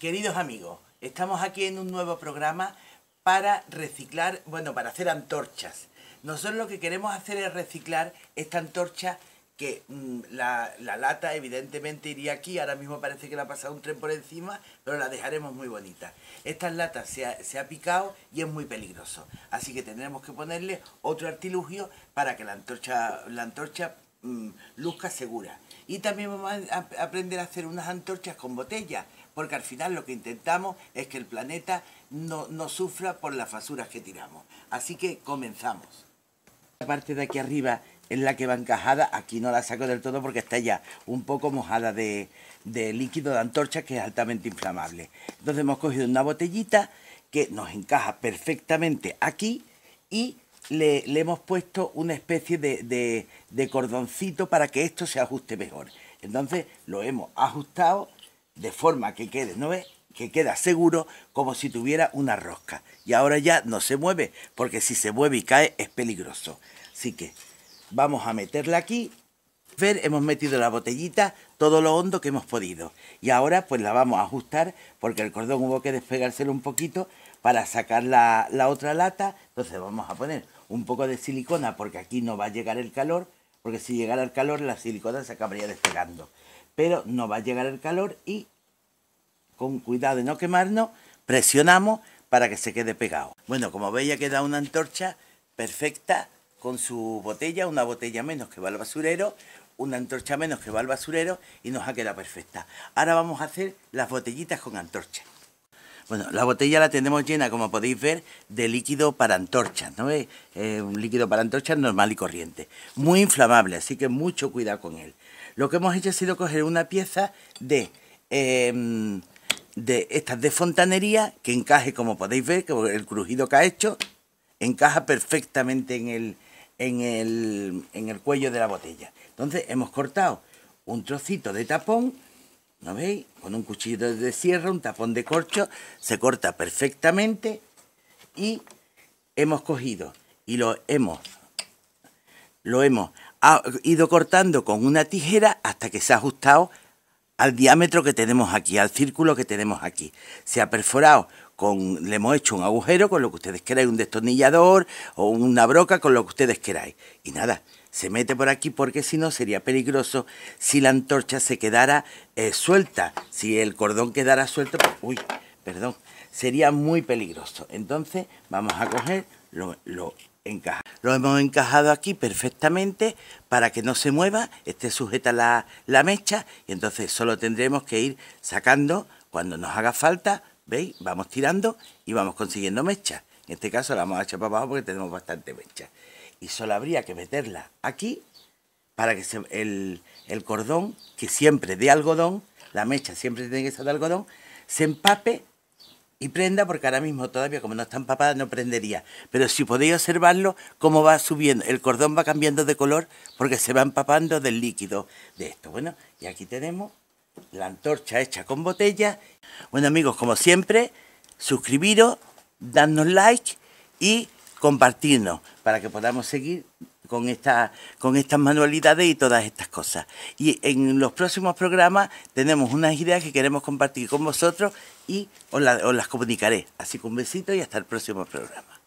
Queridos amigos, estamos aquí en un nuevo programa para reciclar, bueno, para hacer antorchas. Nosotros lo que queremos hacer es reciclar esta antorcha que mm, la, lata evidentemente iría aquí, ahora mismo parece que la ha pasado un tren por encima, pero la dejaremos muy bonita. Esta lata se ha, picado y es muy peligroso, así que tendremos que ponerle otro artilugio para que la antorcha, la antorcha Mm, luzca segura. Y también vamos a aprender a hacer unas antorchas con botellas, porque al final lo que intentamos es que el planeta no, sufra por las basuras que tiramos. Así que comenzamos. La parte de aquí arriba es la que va encajada, aquí no la saco del todo porque está ya un poco mojada de, de líquido de antorcha que es altamente inflamable. Entonces hemos cogido una botellita que nos encaja perfectamente aquí y le, hemos puesto una especie de, cordoncito para que esto se ajuste mejor. Entonces lo hemos ajustado de forma que quede, ¿no ves? que queda seguro como si tuviera una rosca. Y ahora ya no se mueve, porque si se mueve y cae es peligroso. Así que vamos a meterla aquí. Ver, hemos metido la botellita todo lo hondo que hemos podido. Y ahora pues la vamos a ajustar, porque el cordón hubo que despegárselo un poquito para sacar la otra lata. Entonces vamos a poner un poco de silicona, porque aquí no va a llegar el calor, porque si llegara el calor la silicona se acabaría despegando. Pero no va a llegar el calor y con cuidado de no quemarnos, presionamos para que se quede pegado. Bueno, como veis ya queda una antorcha perfecta con su botella, una botella menos que va al basurero, una antorcha menos que va al basurero y nos ha quedado perfecta. Ahora vamos a hacer las botellitas con antorcha. Bueno, la botella la tenemos llena, como podéis ver, de líquido para antorchas, ¿no? Eh, un líquido para antorchas normal y corriente. Muy inflamable, así que mucho cuidado con él. Lo que hemos hecho ha sido coger una pieza de... Em, de estas de fontanería que encaje, como podéis ver, que el crujido que ha hecho encaja perfectamente en el, en el cuello de la botella. Entonces hemos cortado un trocito de tapón ¿No veis? Con un cuchillo de sierra, un tapón de corcho, se corta perfectamente y hemos cogido y lo hemos, lo hemos ah, ido cortando con una tijera hasta que se ha ajustado al diámetro que tenemos aquí, al círculo que tenemos aquí. Se ha perforado con, le hemos hecho un agujero con lo que ustedes queráis, un destornillador o una broca con lo que ustedes queráis. Y nada, se mete por aquí porque si no sería peligroso si la antorcha se quedara eh, suelta, si el cordón quedara suelto, uy, perdón, sería muy peligroso. Entonces vamos a coger, lo, lo lo hemos encajado aquí perfectamente para que no se mueva, esté sujeta la, la mecha y entonces solo tendremos que ir sacando cuando nos haga falta, ¿veis? Vamos tirando y vamos consiguiendo mecha. En este caso la vamos a echar para abajo porque tenemos bastante mecha. Y solo habría que meterla aquí para que el, cordón, que siempre de algodón, la mecha siempre tiene que ser de algodón, se empape y prenda, porque ahora mismo todavía como no está empapada no prendería. Pero si podéis observarlo, cómo va subiendo, el cordón va cambiando de color porque se va empapando del líquido de esto. Bueno, y aquí tenemos la antorcha hecha con botella. Bueno amigos, como siempre, suscribiros, darnos like y compartirnos para que podamos seguir con, esta, con estas manualidades y todas estas cosas. Y en los próximos programas tenemos unas ideas que queremos compartir con vosotros y os, os las comunicaré. Así que un besito y hasta el próximo programa.